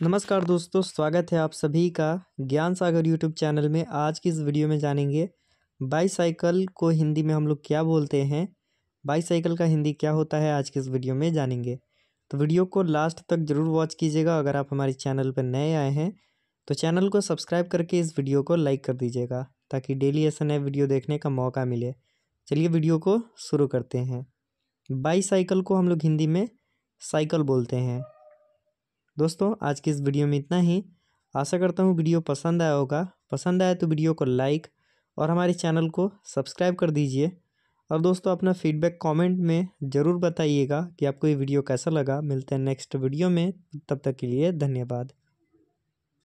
नमस्कार दोस्तों स्वागत है आप सभी का ज्ञान सागर यूट्यूब चैनल में आज की इस वीडियो में जानेंगे बाईसाइकिल को हिंदी में हम लोग क्या बोलते हैं बाईसाइकिल का हिंदी क्या होता है आज की इस वीडियो में जानेंगे तो वीडियो को लास्ट तक ज़रूर वॉच कीजिएगा अगर आप हमारे चैनल पर नए आए हैं तो चैनल को सब्सक्राइब करके इस वीडियो को लाइक कर दीजिएगा ताकि डेली ऐसा नए वीडियो देखने का मौका मिले चलिए वीडियो को शुरू करते हैं बाईसाइकिल को हम लोग हिंदी में साइकिल बोलते हैं दोस्तों आज की इस वीडियो में इतना ही आशा करता हूँ वीडियो पसंद आया होगा पसंद आया तो वीडियो को लाइक और हमारे चैनल को सब्सक्राइब कर दीजिए और दोस्तों अपना फीडबैक कमेंट में ज़रूर बताइएगा कि आपको ये वीडियो कैसा लगा मिलते हैं नेक्स्ट वीडियो में तब तक के लिए धन्यवाद